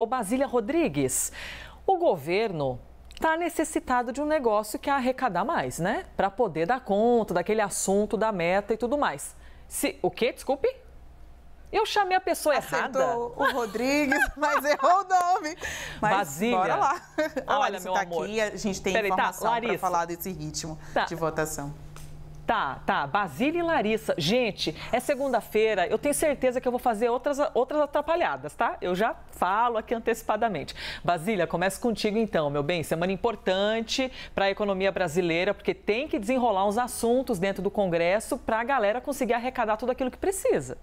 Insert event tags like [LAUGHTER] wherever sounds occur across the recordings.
O Basília Rodrigues, o governo está necessitado de um negócio que é arrecadar mais, né? Para poder dar conta daquele assunto, da meta e tudo mais. Se o quê? Desculpe? Eu chamei a pessoa Acertou errada. o Rodrigues, [LAUGHS] mas errou o nome. Mas Basília. bora lá. Olha, meu tá amor. Aqui, a gente tem Peraí, tá, informação tá, para falar desse ritmo tá. de votação. Tá, tá. Basília e Larissa. Gente, é segunda-feira. Eu tenho certeza que eu vou fazer outras, outras atrapalhadas, tá? Eu já falo aqui antecipadamente. Basília, começa contigo então, meu bem. Semana importante para a economia brasileira, porque tem que desenrolar uns assuntos dentro do Congresso para a galera conseguir arrecadar tudo aquilo que precisa.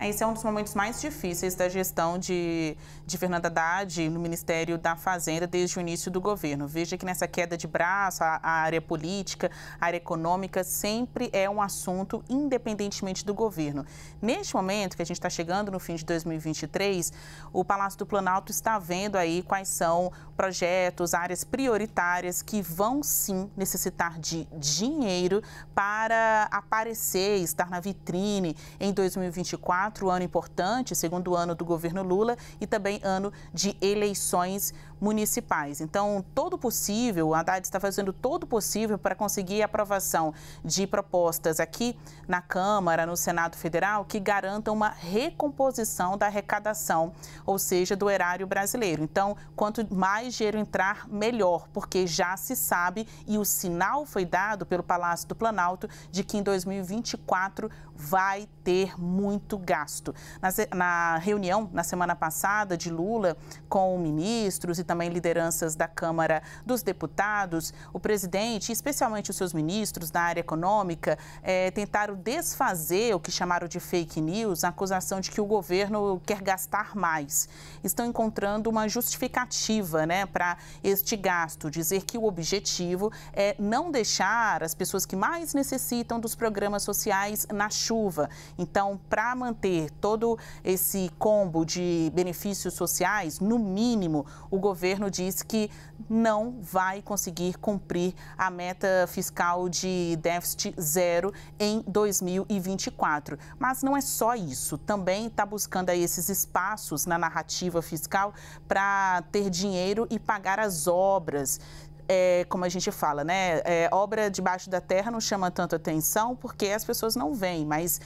É, esse é um dos momentos mais difíceis da gestão de, de Fernanda Haddad no Ministério da Fazenda desde o início do governo. Veja que nessa queda de braço, a, a área política, a área econômica sempre é um assunto independentemente do governo. Neste momento que a gente está chegando no fim de 2023, o Palácio do Planalto está vendo aí quais são projetos, áreas prioritárias que vão sim necessitar de dinheiro para aparecer, estar na vitrine em 2024 2024, ano importante, segundo ano do governo Lula e também ano de eleições municipais. Então, todo possível, a Haddad está fazendo todo possível para conseguir a aprovação de propostas aqui na Câmara, no Senado Federal, que garantam uma recomposição da arrecadação, ou seja, do erário brasileiro. Então, quanto mais dinheiro entrar, melhor, porque já se sabe e o sinal foi dado pelo Palácio do Planalto de que em 2024 vai ter muito gasto gasto. Na, na reunião, na semana passada, de Lula com ministros e também lideranças da Câmara dos Deputados, o presidente, especialmente os seus ministros da área econômica, é, tentaram desfazer o que chamaram de fake news, a acusação de que o governo quer gastar mais. Estão encontrando uma justificativa né, para este gasto, dizer que o objetivo é não deixar as pessoas que mais necessitam dos programas sociais na chuva. Então, para manter ter todo esse combo de benefícios sociais, no mínimo, o governo diz que não vai conseguir cumprir a meta fiscal de déficit zero em 2024. Mas não é só isso, também está buscando esses espaços na narrativa fiscal para ter dinheiro e pagar as obras. É, como a gente fala, né? É, obra debaixo da terra não chama tanto atenção porque as pessoas não veem, mas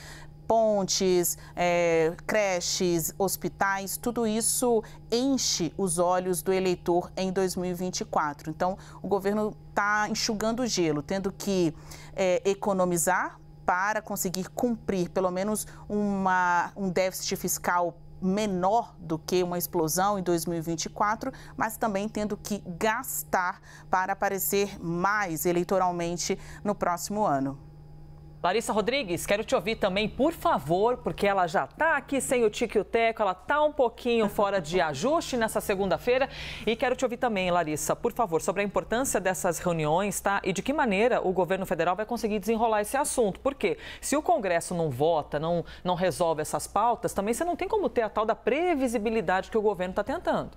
pontes, é, creches, hospitais, tudo isso enche os olhos do eleitor em 2024. Então, o governo está enxugando o gelo, tendo que é, economizar para conseguir cumprir pelo menos uma, um déficit fiscal menor do que uma explosão em 2024, mas também tendo que gastar para aparecer mais eleitoralmente no próximo ano. Larissa Rodrigues, quero te ouvir também, por favor, porque ela já está aqui sem o tique e o teco, ela está um pouquinho fora de ajuste nessa segunda-feira. E quero te ouvir também, Larissa, por favor, sobre a importância dessas reuniões, tá? E de que maneira o governo federal vai conseguir desenrolar esse assunto. Porque se o Congresso não vota, não, não resolve essas pautas, também você não tem como ter a tal da previsibilidade que o governo está tentando.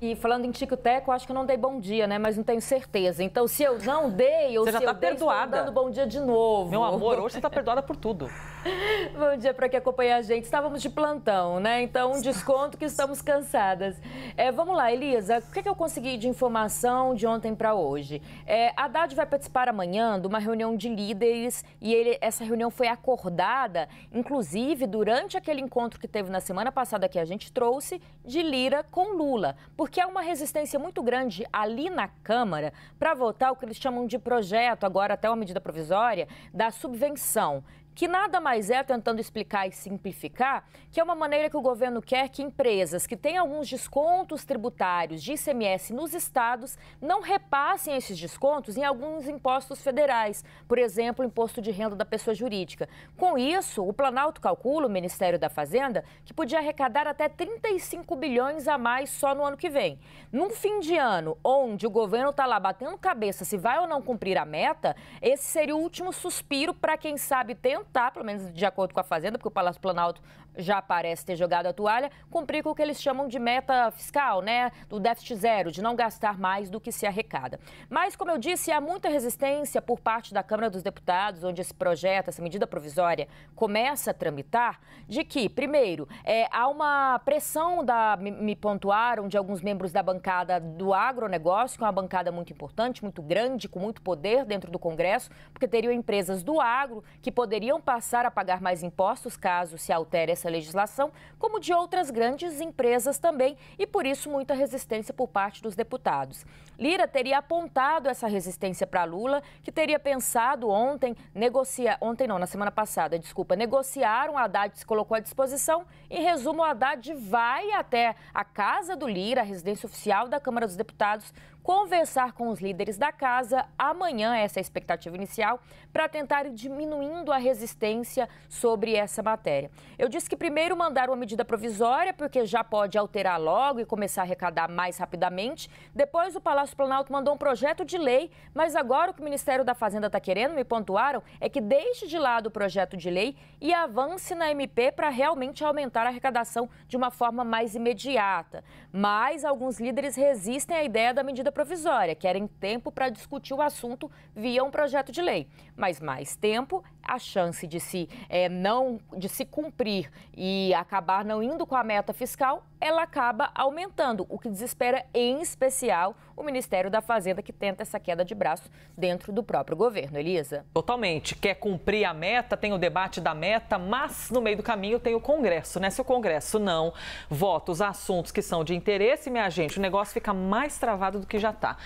E falando em tico-teco, acho que eu não dei bom dia, né? Mas não tenho certeza. Então, se eu não dei, ou você se já tá eu perdoada. dei, estou dando bom dia de novo. Meu amor, hoje você está perdoada por tudo. [LAUGHS] bom dia para quem acompanha a gente. Estávamos de plantão, né? Então, um desconto que estamos cansadas. É, vamos lá, Elisa. O que, é que eu consegui de informação de ontem para hoje? É, Haddad vai participar amanhã de uma reunião de líderes e ele, essa reunião foi acordada, inclusive, durante aquele encontro que teve na semana passada que a gente trouxe, de Lira com Lula. Por porque há uma resistência muito grande ali na Câmara para votar o que eles chamam de projeto, agora até uma medida provisória, da subvenção que nada mais é, tentando explicar e simplificar, que é uma maneira que o governo quer que empresas que têm alguns descontos tributários de ICMS nos estados não repassem esses descontos em alguns impostos federais, por exemplo, o imposto de renda da pessoa jurídica. Com isso, o Planalto calcula, o Ministério da Fazenda, que podia arrecadar até 35 bilhões a mais só no ano que vem. Num fim de ano, onde o governo está lá batendo cabeça se vai ou não cumprir a meta, esse seria o último suspiro para quem sabe tentar tentar, tá, pelo menos de acordo com a Fazenda, porque o Palácio Planalto já parece ter jogado a toalha, cumprir com o que eles chamam de meta fiscal, né? Do déficit zero, de não gastar mais do que se arrecada. Mas, como eu disse, há muita resistência por parte da Câmara dos Deputados, onde esse projeto, essa medida provisória, começa a tramitar, de que, primeiro, é, há uma pressão da. Me pontuaram de alguns membros da bancada do agronegócio, que é uma bancada muito importante, muito grande, com muito poder dentro do Congresso, porque teriam empresas do agro que poderiam passar a pagar mais impostos caso se altere essa legislação, como de outras grandes empresas também, e por isso muita resistência por parte dos deputados. Lira teria apontado essa resistência para Lula, que teria pensado ontem negociar, ontem não, na semana passada, desculpa, negociar um Haddad se colocou à disposição. Em resumo, o Haddad vai até a casa do Lira, a residência oficial da Câmara dos Deputados, conversar com os líderes da casa amanhã, essa é a expectativa inicial, para tentar ir diminuindo a resistência sobre essa matéria. Eu disse que que primeiro mandaram uma medida provisória, porque já pode alterar logo e começar a arrecadar mais rapidamente. Depois, o Palácio Planalto mandou um projeto de lei, mas agora o que o Ministério da Fazenda está querendo, me pontuaram, é que deixe de lado o projeto de lei e avance na MP para realmente aumentar a arrecadação de uma forma mais imediata. Mas alguns líderes resistem à ideia da medida provisória, querem tempo para discutir o assunto via um projeto de lei. Mas mais tempo a chance de se é, não de se cumprir e acabar não indo com a meta fiscal, ela acaba aumentando, o que desespera em especial o Ministério da Fazenda que tenta essa queda de braço dentro do próprio governo, Elisa. Totalmente. Quer cumprir a meta, tem o debate da meta, mas no meio do caminho tem o Congresso, né? Se o Congresso não vota os assuntos que são de interesse, minha gente, o negócio fica mais travado do que já está.